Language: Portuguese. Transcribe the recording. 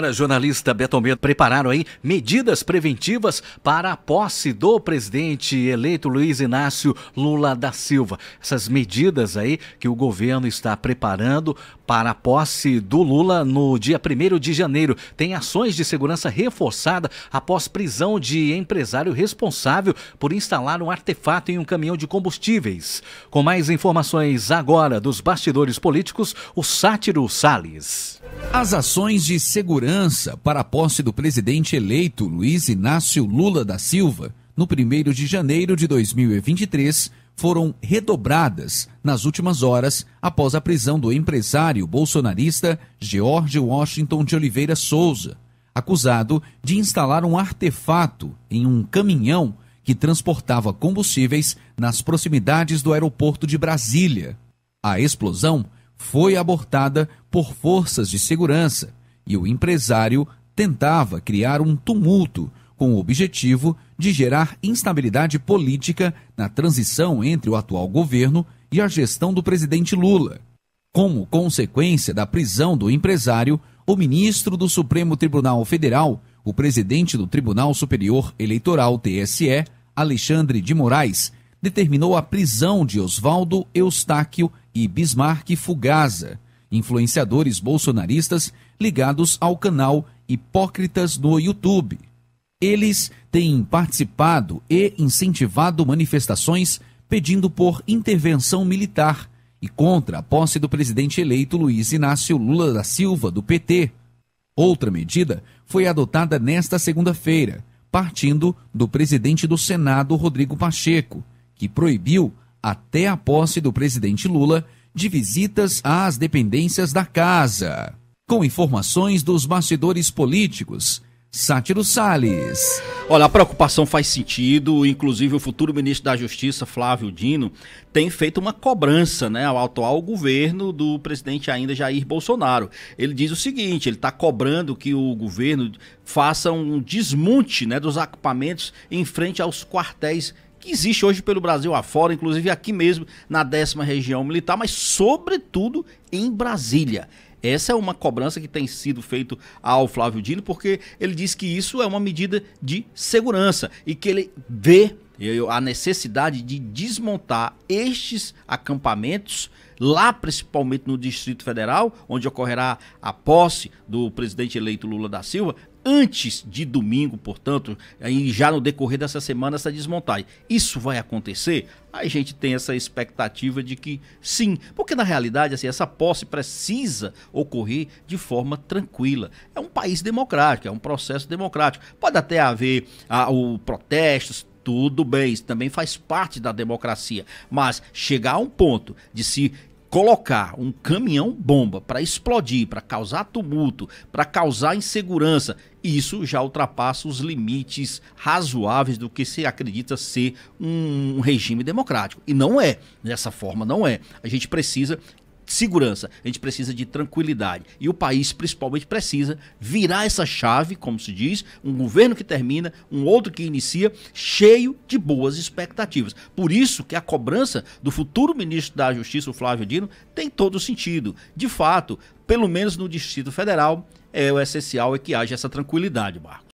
Para jornalista Almeida prepararam aí medidas preventivas para a posse do presidente eleito Luiz Inácio Lula da Silva. Essas medidas aí que o governo está preparando para a posse do Lula no dia 1 de janeiro. Tem ações de segurança reforçada após prisão de empresário responsável por instalar um artefato em um caminhão de combustíveis. Com mais informações agora dos bastidores políticos, o Sátiro Salles. As ações de segurança para a posse do presidente eleito Luiz Inácio Lula da Silva no 1 de janeiro de 2023 foram redobradas nas últimas horas após a prisão do empresário bolsonarista George Washington de Oliveira Souza, acusado de instalar um artefato em um caminhão que transportava combustíveis nas proximidades do aeroporto de Brasília. A explosão foi abortada por forças de segurança e o empresário tentava criar um tumulto com o objetivo de gerar instabilidade política na transição entre o atual governo e a gestão do presidente Lula. Como consequência da prisão do empresário, o ministro do Supremo Tribunal Federal, o presidente do Tribunal Superior Eleitoral TSE, Alexandre de Moraes, determinou a prisão de Oswaldo Eustáquio e Bismarck Fugaza, influenciadores bolsonaristas ligados ao canal Hipócritas no YouTube. Eles têm participado e incentivado manifestações pedindo por intervenção militar e contra a posse do presidente eleito Luiz Inácio Lula da Silva, do PT. Outra medida foi adotada nesta segunda-feira, partindo do presidente do Senado, Rodrigo Pacheco, que proibiu até a posse do presidente Lula de visitas às dependências da casa. Com informações dos bastidores políticos, Sátiro Salles. Olha, a preocupação faz sentido, inclusive o futuro ministro da Justiça, Flávio Dino, tem feito uma cobrança né, ao atual governo do presidente ainda Jair Bolsonaro. Ele diz o seguinte: ele está cobrando que o governo faça um desmonte né, dos equipamentos em frente aos quartéis que existe hoje pelo Brasil afora, inclusive aqui mesmo na décima região militar, mas sobretudo em Brasília. Essa é uma cobrança que tem sido feita ao Flávio Dino, porque ele diz que isso é uma medida de segurança e que ele vê eu, a necessidade de desmontar estes acampamentos, lá principalmente no Distrito Federal, onde ocorrerá a posse do presidente eleito Lula da Silva, antes de domingo, portanto, aí já no decorrer dessa semana, essa desmontagem. Isso vai acontecer? A gente tem essa expectativa de que sim, porque na realidade assim, essa posse precisa ocorrer de forma tranquila. É um país democrático, é um processo democrático. Pode até haver ah, o protestos, tudo bem, isso também faz parte da democracia. Mas chegar a um ponto de se colocar um caminhão bomba para explodir, para causar tumulto, para causar insegurança, isso já ultrapassa os limites razoáveis do que se acredita ser um regime democrático. E não é, dessa forma não é. A gente precisa segurança, a gente precisa de tranquilidade. E o país, principalmente, precisa virar essa chave, como se diz, um governo que termina, um outro que inicia, cheio de boas expectativas. Por isso que a cobrança do futuro ministro da Justiça, o Flávio Dino, tem todo sentido. De fato, pelo menos no Distrito Federal, é o essencial é que haja essa tranquilidade, Marcos